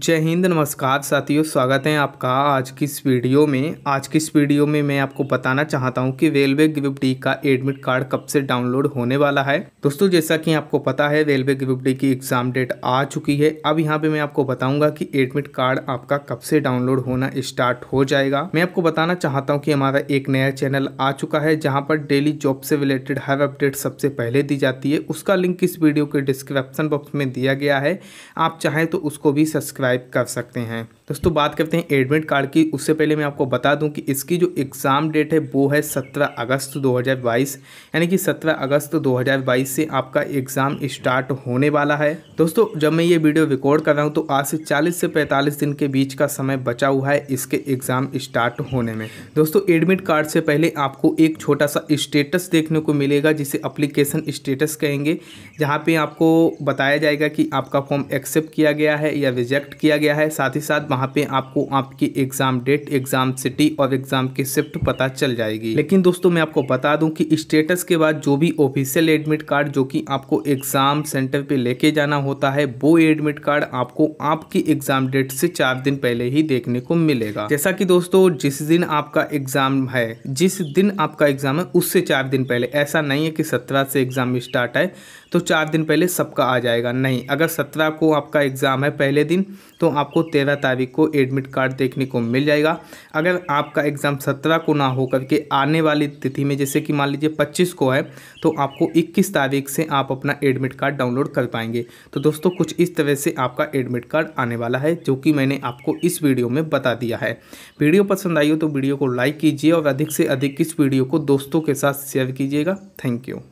जय हिंद नमस्कार साथियों स्वागत है आपका आज की इस वीडियो में आज की इस वीडियो में मैं आपको बताना चाहता हूं कि रेलवे ग्रुप डी का एडमिट कार्ड कब से डाउनलोड होने वाला है दोस्तों जैसा कि आपको पता है रेलवे ग्रुप डी की एग्ज़ाम डेट आ चुकी है अब यहां पे मैं आपको बताऊंगा कि एडमिट कार्ड आपका कब से डाउनलोड होना स्टार्ट हो जाएगा मैं आपको बताना चाहता हूँ की हमारा एक नया चैनल आ चुका है जहाँ पर डेली जॉब से रिलेटेड हर अपडेट सबसे पहले दी जाती है उसका लिंक इस वीडियो के डिस्क्रिप्सन बॉक्स में दिया गया है आप चाहें तो उसको भी सब्सक्राइब सब्सक्राइब कर सकते हैं दोस्तों बात करते हैं एडमिट कार्ड की उससे पहले मैं आपको बता दूं कि इसकी जो एग्ज़ाम डेट है वो है 17 अगस्त 2022 यानी कि 17 अगस्त 2022 से आपका एग्ज़ाम स्टार्ट होने वाला है दोस्तों जब मैं ये वीडियो रिकॉर्ड कर रहा हूँ तो आज से 40 से 45 दिन के बीच का समय बचा हुआ है इसके एग्ज़ाम स्टार्ट होने में दोस्तों एडमिट कार्ड से पहले आपको एक छोटा सा स्टेटस देखने को मिलेगा जिसे अप्लीकेशन स्टेटस कहेंगे जहाँ पर आपको बताया जाएगा कि आपका फॉर्म एक्सेप्ट किया गया है या रिजेक्ट एक्सेप्ट किया गया है साथ ही साथ वहाँ पे आपको आपकी एग्ज़ाम डेट एग्ज़ाम सिटी और एग्ज़ाम की शिफ्ट पता चल जाएगी लेकिन दोस्तों मैं आपको बता दूं कि स्टेटस के बाद जो भी ऑफिशियल एडमिट कार्ड जो कि आपको एग्ज़ाम सेंटर पे लेके जाना होता है वो एडमिट कार्ड आपको आपकी एग्ज़ाम डेट से चार दिन पहले ही देखने को मिलेगा जैसा की दोस्तों जिस दिन आपका एग्ज़ाम है जिस दिन आपका एग्ज़ाम है उससे चार दिन पहले ऐसा नहीं है कि सत्रह से एग्ज़ाम स्टार्ट है तो चार दिन पहले सबका आ जाएगा नहीं अगर सत्रह को आपका एग्ज़ाम है पहले दिन तो आपको तेरह तारीख को एडमिट कार्ड देखने को मिल जाएगा अगर आपका एग्ज़ाम सत्रह को ना हो करके आने वाली तिथि में जैसे कि मान लीजिए पच्चीस को है तो आपको इक्कीस तारीख से आप अपना एडमिट कार्ड डाउनलोड कर पाएंगे तो दोस्तों कुछ इस तरह से आपका एडमिट कार्ड आने वाला है जो कि मैंने आपको इस वीडियो में बता दिया है वीडियो पसंद आई हो तो वीडियो को लाइक कीजिए और अधिक से अधिक इस वीडियो को दोस्तों के साथ शेयर कीजिएगा थैंक यू